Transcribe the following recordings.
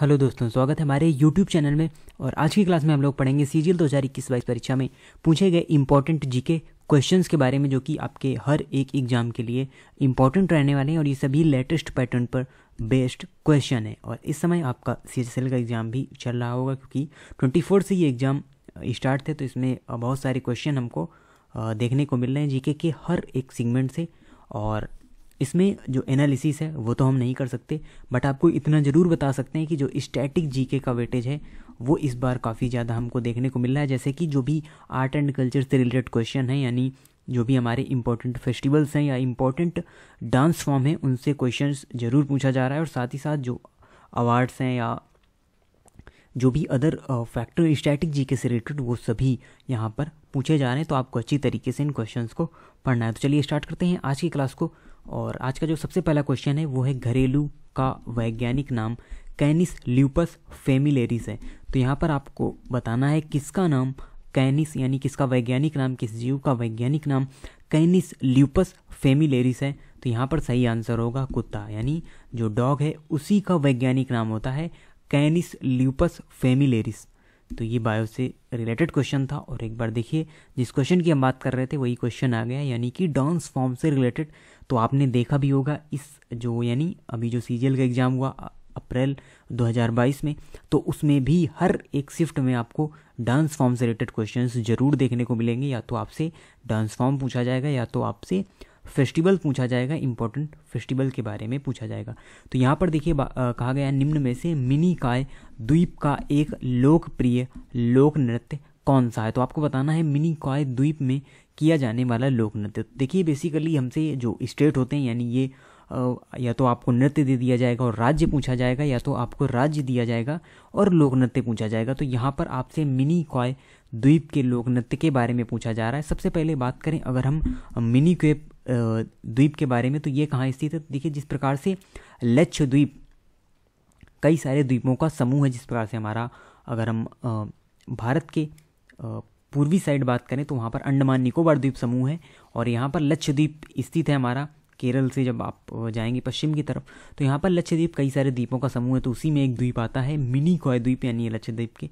hello दोस्तों स्वागत है हमारे यूट्यूब चैनल में और आज की क्लास में हम लोग पढ़ेंगे सी जी एल दो हज़ार इक्कीस बाईस परीक्षा में पूछे गए इंपॉर्टेंट जीके क्वेश्चंस के बारे में जो कि आपके हर एक एग्जाम के लिए इंपॉर्टेंट रहने वाले हैं और ये सभी लेटेस्ट पैटर्न पर बेस्ड क्वेश्चन है और इस समय आपका सी एस एल का एग्ज़ाम भी चल रहा होगा क्योंकि ट्वेंटी फोर से ये एग्ज़ाम स्टार्ट थे तो इसमें बहुत सारे क्वेश्चन हमको देखने को मिल रहे हैं जी के हर एक सीगमेंट से और इसमें जो एनालिसिस है वो तो हम नहीं कर सकते बट आपको इतना ज़रूर बता सकते हैं कि जो स्टैटिक जीके का वेटेज है वो इस बार काफ़ी ज़्यादा हमको देखने को मिल रहा है जैसे कि जो भी आर्ट एंड कल्चर से रिलेटेड क्वेश्चन है यानी जो भी हमारे इंपॉर्टेंट फेस्टिवल्स हैं या इम्पोर्टेंट डांस फॉर्म हैं उनसे क्वेश्चन ज़रूर पूछा जा रहा है और साथ ही साथ जो अवार्ड्स हैं या जो भी अदर फैक्टर स्टैटिक के से रिलेटेड वो सभी यहाँ पर पूछे जा रहे हैं तो आपको अच्छी तरीके से इन क्वेश्चंस को पढ़ना है तो चलिए स्टार्ट करते हैं आज की क्लास को और आज का जो सबसे पहला क्वेश्चन है वो है घरेलू का वैज्ञानिक नाम कैनिस ल्यूपस फेमिलेरिस है तो यहाँ पर आपको बताना है किसका नाम कैनिस यानी किसका वैज्ञानिक नाम किस जीव का वैज्ञानिक नाम कैनिस ल्यूपस फेमिलेरिस है तो यहाँ पर सही आंसर होगा कुत्ता यानी जो डॉग है उसी का वैज्ञानिक नाम होता है कैनिस ल्यूपस फेमिलेरिस तो ये बायो से रिलेटेड क्वेश्चन था और एक बार देखिए जिस क्वेश्चन की हम बात कर रहे थे वही क्वेश्चन आ गया यानी कि डांस फॉर्म से रिलेटेड तो आपने देखा भी होगा इस जो यानी अभी जो सी का एग्ज़ाम हुआ अप्रैल 2022 में तो उसमें भी हर एक शिफ्ट में आपको डांस फॉर्म से रिलेटेड क्वेश्चंस जरूर देखने को मिलेंगे या तो आपसे डांस फॉर्म पूछा जाएगा या तो आपसे फेस्टिवल पूछा जाएगा इंपॉर्टेंट फेस्टिवल के बारे में पूछा जाएगा तो यहाँ पर देखिए कहा गया निम्न में से मिनी काय द्वीप का एक लोकप्रिय लोक नृत्य कौन सा है तो आपको बताना है मिनी कॉय द्वीप में किया जाने वाला लोक नृत्य तो देखिए बेसिकली हमसे जो स्टेट होते हैं यानी ये या तो आपको नृत्य दे दिया जाएगा और राज्य पूछा जाएगा या तो आपको राज्य दिया जाएगा और लोक नृत्य पूछा जाएगा तो यहाँ पर आपसे मिनी कॉय द्वीप के लोक नृत्य के बारे में पूछा जा रहा है सबसे पहले बात करें अगर हम मिनी क्वेप द्वीप के बारे में तो ये कहाँ स्थित है तो देखिए जिस प्रकार से लक्षद्वीप कई सारे द्वीपों का समूह है जिस प्रकार से हमारा अगर हम भारत के पूर्वी साइड बात करें तो वहाँ पर अंडमान निकोबार द्वीप समूह है और यहाँ पर लक्षद्वीप स्थित है हमारा केरल से जब आप जाएंगे पश्चिम की तरफ तो यहाँ पर लक्षद्वीप कई सारे द्वीपों का समूह है तो उसी में एक द्वीप आता है मिनी कॉय द्वीप यानी लक्षद्वीप के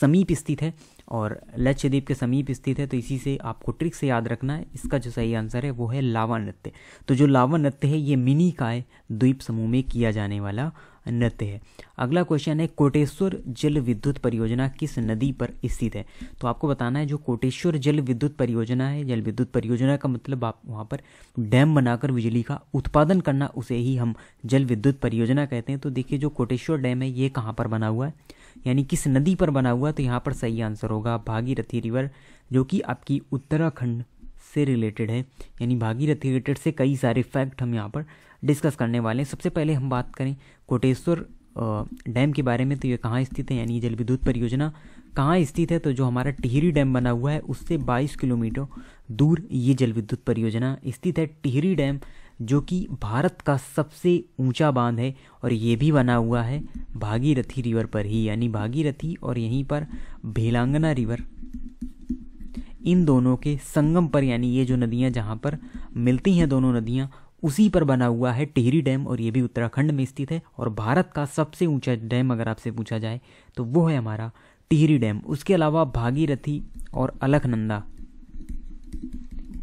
समीप स्थित है और लक्षद्वीप के समीप स्थित है तो इसी से आपको ट्रिक से याद रखना है इसका जो सही आंसर है वो है लावा नृत्य तो जो लावा नृत्य है ये मिनी काय द्वीप समूह में किया जाने वाला नृत्य है अगला क्वेश्चन है कोटेश्वर जल विद्युत परियोजना किस नदी पर स्थित है तो आपको बताना है जो कोटेश्वर जल विद्युत परियोजना है जल विद्युत परियोजना का मतलब आप वहाँ पर डैम बनाकर बिजली का उत्पादन करना उसे ही हम जल विद्युत परियोजना कहते हैं तो देखिए जो कोटेश्वर डैम है ये कहाँ पर बना हुआ है यानी किस नदी पर बना हुआ तो यहाँ पर सही आंसर होगा भागीरथी रिवर जो कि आपकी उत्तराखंड से रिलेटेड है यानी भागीरथी रिलेटेड से कई सारे फैक्ट हम यहाँ पर डिस्कस करने वाले हैं सबसे पहले हम बात करें कोटेश्वर डैम के बारे में तो ये कहाँ स्थित है यानी जल विद्युत परियोजना कहाँ स्थित है तो जो हमारा टिहरी डैम बना हुआ है उससे 22 किलोमीटर दूर ये जल विद्युत परियोजना स्थित है टिहरी डैम जो कि भारत का सबसे ऊंचा बांध है और ये भी बना हुआ है भागीरथी रिवर पर ही यानी भागीरथी और यहीं पर भेलांगना रिवर इन दोनों के संगम पर यानी ये जो नदियाँ जहाँ पर मिलती हैं दोनों नदियाँ उसी पर बना हुआ है टिहरी डैम और ये भी उत्तराखंड में स्थित है और भारत का सबसे ऊंचा डैम अगर आपसे पूछा जाए तो वो है हमारा टिहरी डैम उसके अलावा भागीरथी और अलकनंदा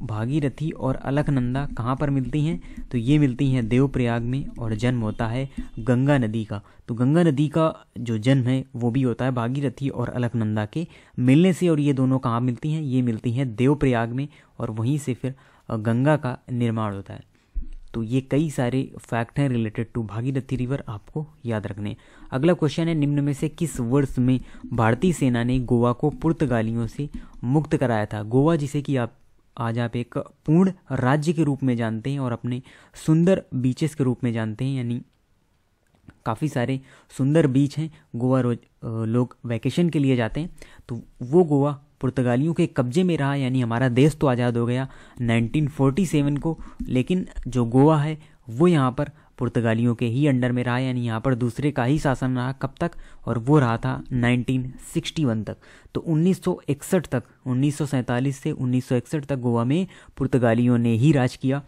भागीरथी और अलकनंदा कहाँ पर मिलती हैं तो ये मिलती हैं देवप्रयाग में और जन्म होता है गंगा नदी का तो गंगा नदी का जो जन्म है वो भी होता है भागीरथी और अलकनंदा के मिलने से और ये दोनों कहाँ मिलती हैं ये मिलती हैं देवप्रयाग में और वहीं से फिर गंगा का निर्माण होता है तो ये कई सारे फैक्ट हैं रिलेटेड टू भागीरथी रिवर आपको याद रखने अगला क्वेश्चन है निम्न में से किस वर्ष में भारतीय सेना ने गोवा को पुर्तगालियों से मुक्त कराया था गोवा जिसे कि आप आज आप एक पूर्ण राज्य के रूप में जानते हैं और अपने सुंदर बीचेस के रूप में जानते हैं यानी काफ़ी सारे सुंदर बीच हैं गोवा रोज लोग वैकेशन के लिए जाते हैं तो वो गोवा पुर्तगालियों के कब्जे में रहा यानी हमारा देश तो आज़ाद हो गया 1947 को लेकिन जो गोवा है वो यहाँ पर पुर्तगालियों के ही अंडर में रहा यानी यहाँ पर दूसरे का ही शासन रहा कब तक और वो रहा था 1961 तक तो 1961 तक 1947 से 1961 तक गोवा में पुर्तगालियों ने ही राज किया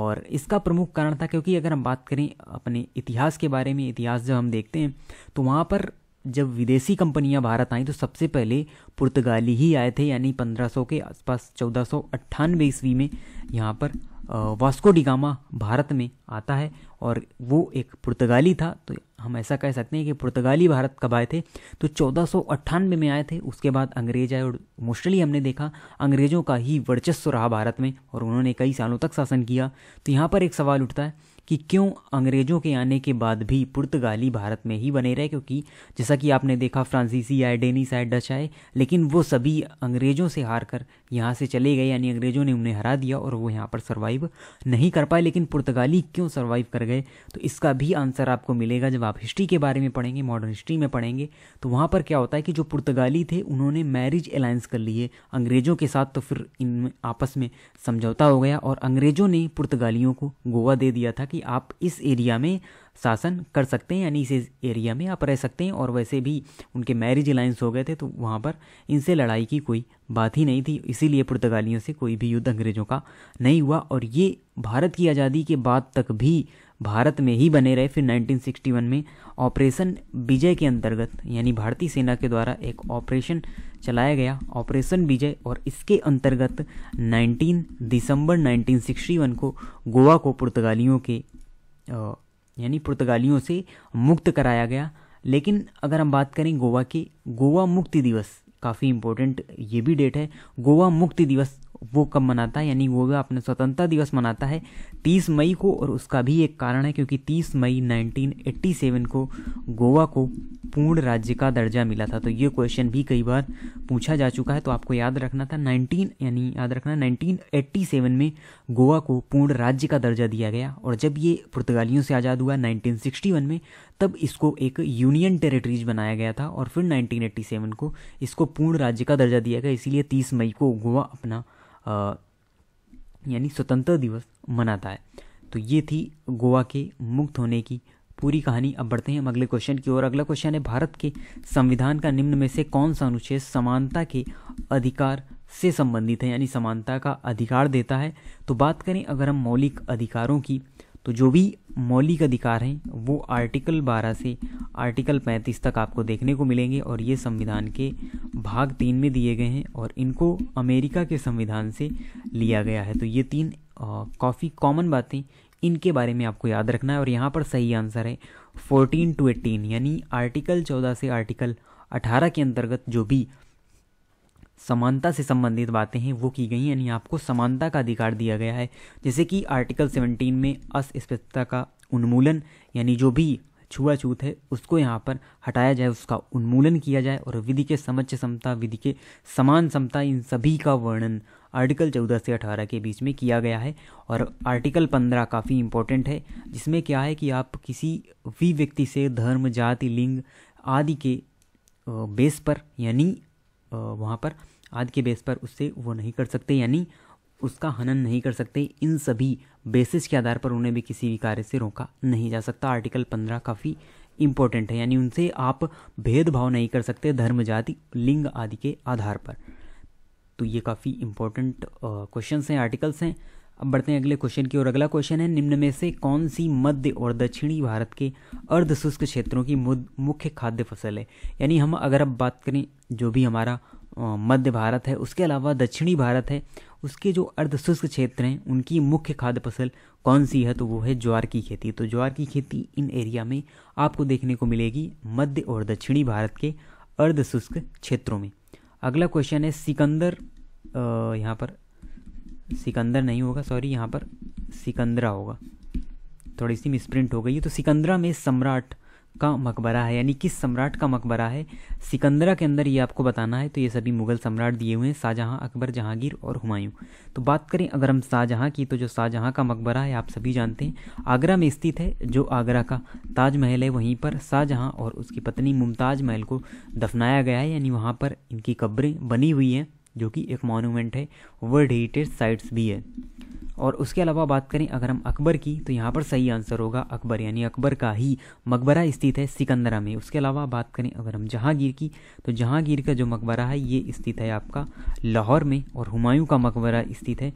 और इसका प्रमुख कारण था क्योंकि अगर हम बात करें अपने इतिहास के बारे में इतिहास जब हम देखते हैं तो वहाँ पर जब विदेशी कंपनियां भारत आई तो सबसे पहले पुर्तगाली ही आए थे यानी 1500 के आसपास चौदह ईस्वी में यहाँ पर वास्को डिगामा भारत में आता है और वो एक पुर्तगाली था तो हम ऐसा कह सकते हैं कि पुर्तगाली भारत कब आए थे तो चौदह में आए थे उसके बाद अंग्रेज आए और मोस्टली हमने देखा अंग्रेज़ों का ही वर्चस्व रहा भारत में और उन्होंने कई सालों तक शासन किया तो यहाँ पर एक सवाल उठता है कि क्यों अंग्रेज़ों के आने के बाद भी पुर्तगाली भारत में ही बने रहे क्योंकि जैसा कि आपने देखा फ्रांसीसी आए डेनिस आए डच आए लेकिन वो सभी अंग्रेज़ों से हार कर यहाँ से चले गए यानी अंग्रेज़ों ने उन्हें हरा दिया और वो यहाँ पर सर्वाइव नहीं कर पाए लेकिन पुर्तगाली क्यों सर्वाइव कर गए तो इसका भी आंसर आपको मिलेगा जब आप हिस्ट्री के बारे में पढ़ेंगे मॉडर्न हिस्ट्री में पढ़ेंगे तो वहाँ पर क्या होता है कि जो पुर्तगाली थे उन्होंने मैरिज अलायंस कर लिए अंग्रेज़ों के साथ तो फिर इन आपस में समझौता हो गया और अंग्रेज़ों ने पुर्तगालियों को गोवा दे दिया था कि आप इस एरिया में शासन कर सकते हैं यानी इस एरिया में आप रह सकते हैं और वैसे भी उनके मैरिज अलायंस हो गए थे तो वहाँ पर इनसे लड़ाई की कोई बात ही नहीं थी इसीलिए पुर्तगालियों से कोई भी युद्ध अंग्रेज़ों का नहीं हुआ और ये भारत की आज़ादी के बाद तक भी भारत में ही बने रहे फिर 1961 में ऑपरेशन विजय के अंतर्गत यानी भारतीय सेना के द्वारा एक ऑपरेशन चलाया गया ऑपरेशन विजय और इसके अंतर्गत 19 दिसंबर 1961 को गोवा को पुर्तगालियों के यानी पुर्तगालियों से मुक्त कराया गया लेकिन अगर हम बात करें गोवा की गोवा मुक्ति दिवस काफ़ी इम्पोर्टेंट ये भी डेट है गोवा मुक्ति दिवस वो कब मनाता है यानी वो अपने स्वतंत्रता दिवस मनाता है 30 मई को और उसका भी एक कारण है क्योंकि 30 मई 1987 को गोवा को पूर्ण राज्य का दर्जा मिला था तो ये क्वेश्चन भी कई बार पूछा जा चुका है तो आपको याद रखना था 19 यानी याद रखना 1987 में गोवा को पूर्ण राज्य का दर्जा दिया गया और जब ये पुर्तगालियों से आज़ाद हुआ नाइनटीन में तब इसको एक यूनियन टेरेटरीज बनाया गया था और फिर 1987 को इसको पूर्ण राज्य का दर्जा दिया गया इसीलिए 30 मई को गोवा अपना यानी स्वतंत्रता दिवस मनाता है तो ये थी गोवा के मुक्त होने की पूरी कहानी अब बढ़ते हैं हम अगले क्वेश्चन की ओर अगला क्वेश्चन है भारत के संविधान का निम्न में से कौन सा अनुच्छेद समानता के अधिकार से संबंधित है यानी समानता का अधिकार देता है तो बात करें अगर हम मौलिक अधिकारों की तो जो भी मौलिक अधिकार हैं वो आर्टिकल 12 से आर्टिकल 35 तक आपको देखने को मिलेंगे और ये संविधान के भाग तीन में दिए गए हैं और इनको अमेरिका के संविधान से लिया गया है तो ये तीन काफ़ी कॉमन बातें इनके बारे में आपको याद रखना है और यहाँ पर सही आंसर है फोर्टीन टू एटीन यानी आर्टिकल चौदह से आर्टिकल अठारह के अंतर्गत जो भी समानता से संबंधित बातें हैं वो की गई हैं यानी आपको समानता का अधिकार दिया गया है जैसे कि आर्टिकल 17 में अस्पृश्यता का उन्मूलन यानी जो भी छुआछूत है उसको यहाँ पर हटाया जाए उसका उन्मूलन किया जाए और विधि के समच्च समता विधि के समान समता इन सभी का वर्णन आर्टिकल 14 से 18 के बीच में किया गया है और आर्टिकल 15 काफ़ी इम्पोर्टेंट है जिसमें क्या है कि आप किसी भी व्यक्ति से धर्म जाति लिंग आदि के बेस पर यानी वहाँ पर आज के बेस पर उससे वो नहीं कर सकते यानी उसका हनन नहीं कर सकते इन सभी बेसिस के आधार पर उन्हें भी किसी भी कार्य से रोका नहीं जा सकता आर्टिकल पंद्रह काफ़ी इम्पोर्टेंट है यानी उनसे आप भेदभाव नहीं कर सकते धर्म जाति लिंग आदि के आधार पर तो ये काफ़ी इम्पोर्टेंट क्वेश्चन हैं आर्टिकल्स हैं अब बढ़ते हैं अगले क्वेश्चन की ओर अगला क्वेश्चन है निम्न में से कौन सी मध्य और दक्षिणी भारत के अर्धशुष्क क्षेत्रों की मुख्य खाद्य फसल है यानी हम अगर अब बात करें जो भी हमारा मध्य भारत है उसके अलावा दक्षिणी भारत है उसके जो अर्धशुष्क क्षेत्र हैं उनकी मुख्य खाद्य फसल कौन सी है तो वो है ज्वार की खेती तो ज्वार की खेती इन एरिया में आपको देखने को मिलेगी मध्य और दक्षिणी भारत के अर्धशुष्क क्षेत्रों में अगला क्वेश्चन है सिकंदर यहाँ पर सिकंदर नहीं होगा सॉरी यहाँ पर सिकंदरा होगा थोड़ी सी मिसप्रिंट हो गई है तो सिकंदरा में सम्राट का मकबरा है यानी किस सम्राट का मकबरा है सिकंदरा के अंदर ये आपको बताना है तो ये सभी मुगल सम्राट दिए हुए हैं शाहजहाँ अकबर जहांगीर और हुमायूं तो बात करें अगर हम शाहजहाँ की तो जो शाहजहाँ का मकबरा है आप सभी जानते हैं आगरा में स्थित है जो आगरा का ताजमहल है वहीं पर शाहजहाँ और उसकी पत्नी मुमताज महल को दफनाया गया है यानी वहाँ पर इनकी कब्रें बनी हुई हैं जो कि एक मॉन्यूमेंट है वर्ल्ड हेरिटेज साइट्स भी है और उसके अलावा बात करें अगर हम अकबर की तो यहाँ पर सही आंसर होगा अकबर यानी अकबर का ही मकबरा स्थित है सिकंदरा में उसके अलावा बात करें अगर हम जहांगीर की तो जहांगीर का जो मकबरा है ये स्थित है आपका लाहौर में और हुमायूं का मकबरा स्थित है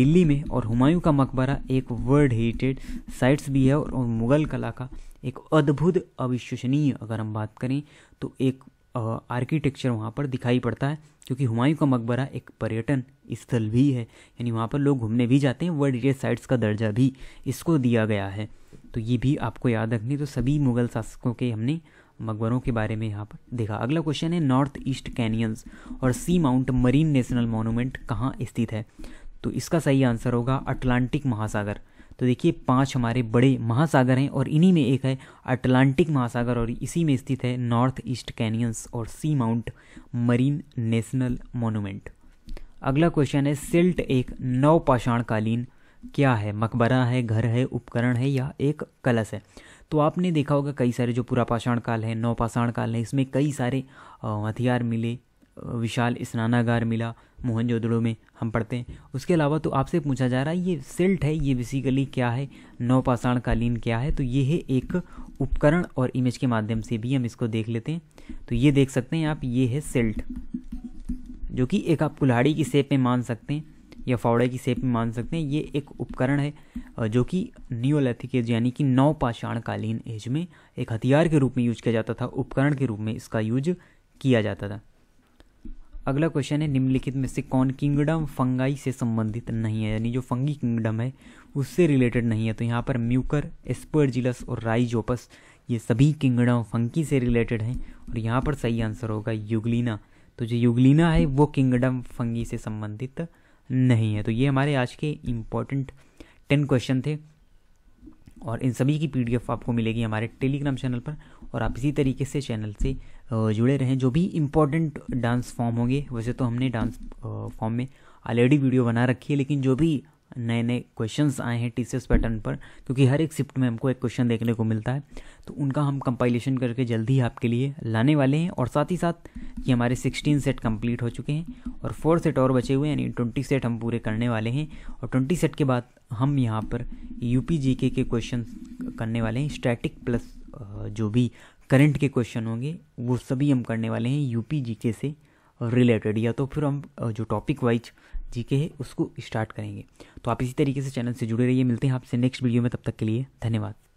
दिल्ली में और हुमायूं का मकबरा एक वर्ल्ड हेरिटेड साइट्स भी है और मुग़ल कला का एक अद्भुत अविश्वसनीय अगर हम बात करें तो एक आर्किटेक्चर वहाँ पर दिखाई पड़ता है क्योंकि हुमायूं का मकबरा एक पर्यटन स्थल भी है यानी वहाँ पर लोग घूमने भी जाते हैं वर्ल्ड हेरिटेज साइट्स का दर्जा भी इसको दिया गया है तो ये भी आपको याद रखनी तो सभी मुगल शासकों के हमने मकबरों के बारे में यहाँ पर देखा अगला क्वेश्चन है नॉर्थ ईस्ट कैनियंस और Seamount Marine National Monument कहाँ स्थित है तो इसका सही आंसर होगा अटलांटिक महासागर तो देखिए पांच हमारे बड़े महासागर हैं और इन्हीं में एक है अटलांटिक महासागर और इसी में स्थित है नॉर्थ ईस्ट कैनियंस और Seamount Marine National Monument अगला क्वेश्चन है सिल्ट एक नवपाषाणकालीन क्या है मकबरा है घर है उपकरण है या एक कलश है तो आपने देखा होगा कई सारे जो पूरा पाषाण काल है नौपाषाण काल है इसमें कई सारे हथियार मिले विशाल स्नानागार मिला मोहनजोदड़ो में हम पढ़ते हैं उसके अलावा तो आपसे पूछा जा रहा है ये सिल्ट है ये बेसिकली क्या है नौपाषाण कालीन क्या है तो ये है एक उपकरण और इमेज के माध्यम से भी हम इसको देख लेते हैं तो ये देख सकते हैं आप ये है सिल्ट जो कि एक आप कुल्हाड़ी की सेप में मान सकते हैं या फावड़े की सेप में मान सकते हैं ये एक उपकरण है जो कि नियोलैथिक एज यानी कि नौपाषाणकालीन एज में एक हथियार के रूप में यूज किया जाता था उपकरण के रूप में इसका यूज किया जाता था अगला क्वेश्चन है निम्नलिखित में से कौन किंगडम फंगाई से संबंधित नहीं है यानी जो फंगी किंगडम है उससे रिलेटेड नहीं है तो यहाँ पर म्यूकर एस्पर्जिलस और राइजोपस ये सभी किंगडम फंकी से रिलेटेड हैं और यहाँ पर सही आंसर होगा युगलीना तो जो युगलीना है वो किंगडम फंगी से संबंधित नहीं है तो ये हमारे आज के इम्पोर्टेंट टेन क्वेश्चन थे और इन सभी की पीडीएफ आपको मिलेगी हमारे टेलीग्राम चैनल पर और आप इसी तरीके से चैनल से जुड़े रहें जो भी इम्पोर्टेंट डांस फॉर्म होंगे वैसे तो हमने डांस फॉर्म में ऑलरेडी वीडियो बना रखी है लेकिन जो भी नए नए क्वेश्चंस आए हैं टीसीएस पैटर्न पर क्योंकि हर एक शिफ्ट में हमको एक क्वेश्चन देखने को मिलता है तो उनका हम कंपाइलेशन करके जल्दी ही आपके लिए लाने वाले हैं और साथ ही साथ ये हमारे सिक्सटीन सेट कंप्लीट हो चुके हैं और फोर सेट और बचे हुए यानी ट्वेंटी सेट हम पूरे करने वाले हैं और ट्वेंटी सेट के बाद हम यहाँ पर यू जी के क्वेश्चन करने वाले हैं स्टैटिक प्लस जो भी करंट के क्वेश्चन होंगे वो सभी हम करने वाले हैं यूपी जीके से रिलेटेड या तो फिर हम जो टॉपिक वाइज जीके है उसको स्टार्ट करेंगे तो आप इसी तरीके से चैनल से जुड़े रहिए मिलते हैं आपसे नेक्स्ट वीडियो में तब तक के लिए धन्यवाद